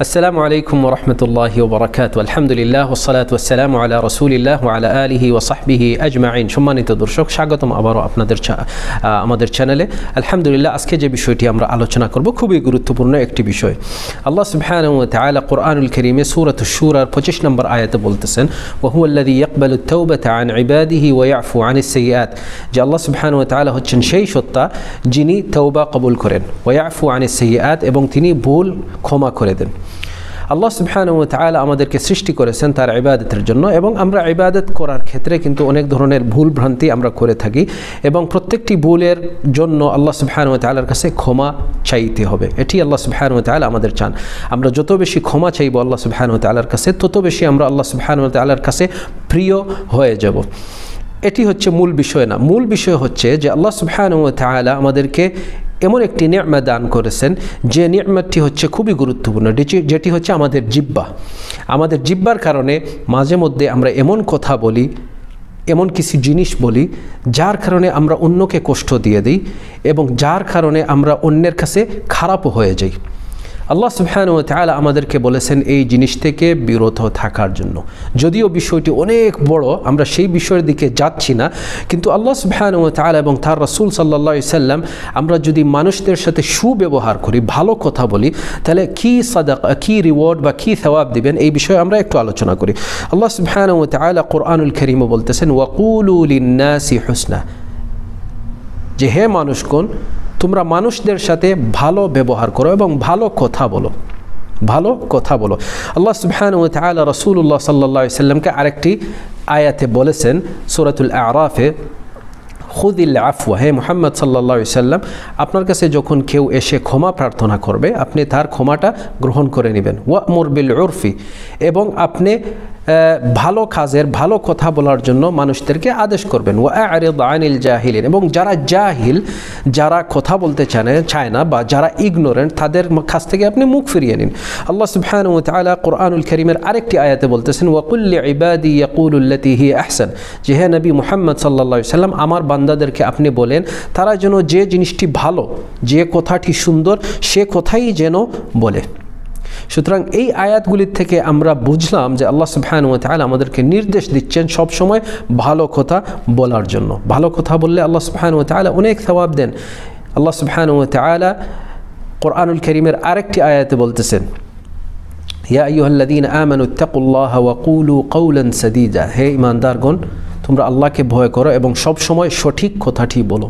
السلام عليكم ورحمة الله وبركاته الحمد لله والصلاة والسلام على رسول الله وعلى آله وصحبه أجمعين شما نتدر شوك شاكتم أبارو أبنا در أما در چنل الحمد لله أس كجي بشويتي أمر ألو چنا كربو كوبي گرو تبرنا اكتبي شوي الله سبحانه وتعالى قرآن الكريم سورة الشورى پوچش نمبر آية بولتسن وهو الذي يقبل التوبة عن عباده ويعفو عن السيئات جاء الله سبحانه وتعالى هجن شي شطة جني توبة قبول كرن ويعفو عن السيئات ابنتني بول كوما كردن. আল্লাহ সুবহানাহু তালা আমাদেরকে সৃষ্টি করেছেন তার ইবাদতের জন্য এবং আমরা ইবাদত করার ক্ষেত্রে কিন্তু অনেক ধরনের ভুল ভ্রান্তি আমরা করে থাকি এবং প্রত্যেকটি ভুলের জন্য আল্লাহ সুবহানাহু তালার কাছে ক্ষমা চাইতে হবে এটি আল্লাহ সুবহানাহু তালা আমাদের চান আমরা যত বেশি ক্ষমা চাইব আল্লাহ সুবহানাহু তালার কাছে তত বেশি আমরা আল্লাহ সুবহানাহু তালার কাছে প্রিয় হয়ে যাব এটি হচ্ছে মূল বিষয় না মূল বিষয় হচ্ছে যে আল্লাহ সুবহানুয়া তালা আমাদেরকে এমন একটি নিয়মা দান করেছেন যে নিয়মাটি হচ্ছে খুবই গুরুত্বপূর্ণ যেটি হচ্ছে আমাদের জিব্বা আমাদের জিব্বার কারণে মাঝে মধ্যে আমরা এমন কথা বলি এমন কিছু জিনিস বলি যার কারণে আমরা অন্যকে কষ্ট দিয়ে দিই এবং যার কারণে আমরা অন্যের কাছে খারাপও হয়ে যাই আল্লাহ সুবহান ও তালা আমাদেরকে বলেছেন এই জিনিস থেকে বিরত থাকার জন্য যদিও বিষয়টি অনেক বড় আমরা সেই বিষয়ের দিকে যাচ্ছি না কিন্তু আল্লাহ সুবহান ও তালা এবং তার রসুল সাল্লা সাল্লাম আমরা যদি মানুষদের সাথে সুব্যবহার করি ভালো কথা বলি তাহলে কি সাদা কি রিওয়ার্ড বা কি সবাব দিবেন এই বিষয়ে আমরা একটু আলোচনা করি আল্লাহ সুবহান ও তালা কোরআনুল খেরিম বলতেছেন ওয়াকুল সি হোসনা যে হে মানুষগণ তোমরা মানুষদের সাথে ভালো ব্যবহার করো এবং ভালো কথা বলো ভালো কথা বলো আল্লাহ সুবহান ও তালা রসুল্লাহ সাল্লা সাল্লামকে আরেকটি আয়াতে বলেছেন সুরাতুল আরাফে হুদিল্লা আফওয়া হে মোহাম্মদ সাল্লা সাল্লাম আপনার কাছে যখন কেউ এসে ক্ষমা প্রার্থনা করবে আপনি তার ক্ষমাটা গ্রহণ করে নেবেন ওয়া মুরবিল উরফি এবং আপনি ভালো কাজের ভালো কথা বলার জন্য মানুষদেরকে আদেশ করবেন ও আরেদ আনিল জাহিলিন এবং যারা জাহিল যারা কথা বলতে চান চায় না বা যারা ইগনোরেন্ট তাদের কাছ থেকে আপনি মুখ ফিরিয়ে নিন আল্লাহ সুবহান তালা কোরআনুল করিমের আরেকটি আয়াতে বলতেছেন ওয়াকুল্লি ইবাদি ইয়াকুল্লতি হি আহসান যে হ্যাঁ নবী মোহাম্মদ সাল্লা সাল্লাম আমার বান্দাদেরকে আপনি বলেন তারা যেন যে জিনিসটি ভালো যে কথাটি সুন্দর সে কথাই যেন বলে সুতরাং এই আয়াতগুলির থেকে আমরা বুঝলাম যে আল্লাহ সুবহান তাহলে আমাদেরকে নির্দেশ দিচ্ছেন সবসময় ভালো কথা বলার জন্য ভালো কথা বললে আল্লাহ সুবহান তাহলে অনেক সবাব দেন আল্লাহ সুবহান তালা কোরআনুল করিমের আরেকটি আয়াতে বলতেছেন ইয়া হে ইমানদারগণ তোমরা আল্লাহকে ভয় করো এবং সবসময় সঠিক কথাটি বলো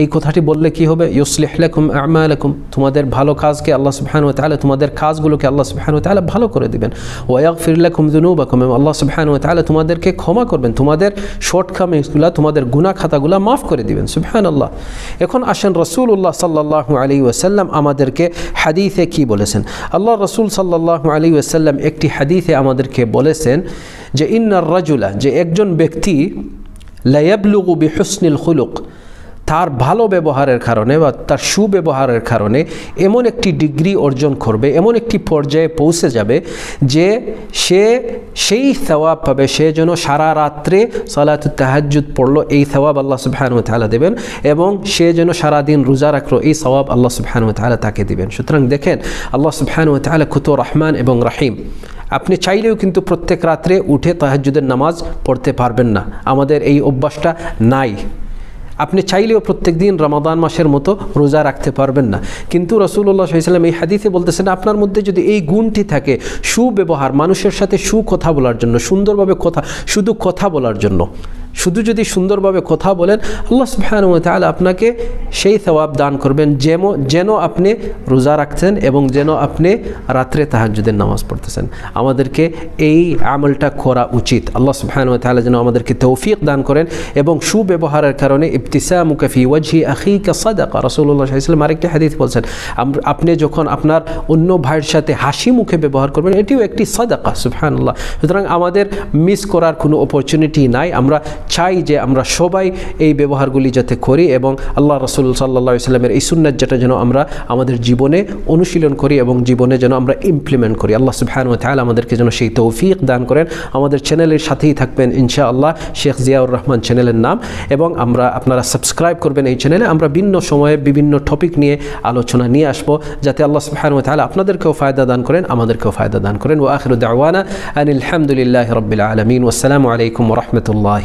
এই কথাটি বললে কি হবে ইউসলিহলাকুম আমালাকুম তোমাদের ভালো কাজকে আল্লাহ সুবহান ও তাহলে তোমাদের কাজগুলোকে আল্লাহ সুবহান ও তাহলে ভালো করে দিবেন ওয়াক ফিরলাকুম দুনুবাকুম আল্লাহ সুবহান ও তাহলে তোমাদেরকে ক্ষমা করবেন তোমাদের শর্টকামিংসগুলো তোমাদের গুণা খাতাগুলো মাফ করে দিবেন সুবহান আল্লাহ এখন আসেন রসুল উল্লাহ সাল্লাহ আলী ওয়াসাল্লাম আমাদেরকে হাদিসে কি বলেছেন আল্লাহ রসুল সাল্লাহ আলী ওয়াসাল্লাম একটি হাদিসে আমাদেরকে বলেছেন যে ইন্নার রাজুলা যে একজন ব্যক্তি লায়াবলুগু বিহসনিল খুলুক তার ভালো ব্যবহারের কারণে বা তার সুব্যবহারের কারণে এমন একটি ডিগ্রি অর্জন করবে এমন একটি পর্যায়ে পৌঁছে যাবে যে সে সেই সবাব পাবে সে যেন সারা রাত্রে সালাত তাহাজুদ পড়লো এই সবাব আল্লাহ সুবহানু তালা দেবেন এবং সে যেন সারাদিন রোজা রাখলো এই সওয়াব আল্লাহ সুবহানু তালা তাকে দেবেন সুতরাং দেখেন আল্লাহ সুবহানু তালা খুত রহমান এবং রাহিম আপনি চাইলেও কিন্তু প্রত্যেক রাত্রে উঠে তাহাজুদের নামাজ পড়তে পারবেন না আমাদের এই অভ্যাসটা নাই আপনি চাইলেও প্রত্যেক দিন রমাদান মাসের মতো রোজা রাখতে পারবেন না কিন্তু রসুল্লাহ সাহিসাল্লাম এই হাদিসে বলতেছেন আপনার মধ্যে যদি এই গুণটি থাকে সুব্যবহার মানুষের সাথে সুকথা বলার জন্য সুন্দরভাবে কথা শুধু কথা বলার জন্য শুধু যদি সুন্দরভাবে কথা বলেন আল্লাহ সুবহান তাহলে আপনাকে সেই সবাব দান করবেন যেন যেন আপনি রোজা রাখছেন এবং যেন আপনি রাত্রে তাহাজুদের নামাজ পড়তেছেন আমাদেরকে এই আমলটা করা উচিত আল্লাহ সুবহান তাহলে যেন আমাদেরকে তৌফিক দান করেন এবং সুব্যবহারের কারণে ইফতিসা মুকাফি ওয়াজি আখি কাসাদাকা রসুল্লাহ ইসলাম আরেকটি হাদিস বলছেন আপনি যখন আপনার অন্য ভাইয়ের সাথে হাসি মুখে ব্যবহার করবেন এটিও একটি সাদাকা সুফহানুল্লাহ সুতরাং আমাদের মিস করার কোনো অপরচুনিটি নাই আমরা চাই যে আমরা সবাই এই ব্যবহারগুলি যাতে করি এবং আল্লাহ রসুল সাল্লা ইসলামের এই সুন্নাত যেটা যেন আমরা আমাদের জীবনে অনুশীলন করি এবং জীবনে যেন আমরা ইমপ্লিমেন্ট করি আল্লাহ সুবহান তাহলে আমাদেরকে যেন সেই তৌফিক দান করেন আমাদের চ্যানেলের সাথেই থাকবেন ইনশা আল্লাহ শেখ জিয়াউর রহমান চ্যানেলের নাম এবং আমরা আপনারা সাবস্ক্রাইব করবেন এই চ্যানেলে আমরা ভিন্ন সময়ে বিভিন্ন টপিক নিয়ে আলোচনা নিয়ে আসবো যাতে আল্লাহ সুবহান তাহলে আপনাদেরকেও ফায়দা দান করেন আমাদেরকেও ফায়দা দান করেন ও আখরুদ্দাওয়ানা আনিল হামদুলিল্লাহ রবিল আলমিন ওসালামু আলাইকুম রহমতুল্লাহ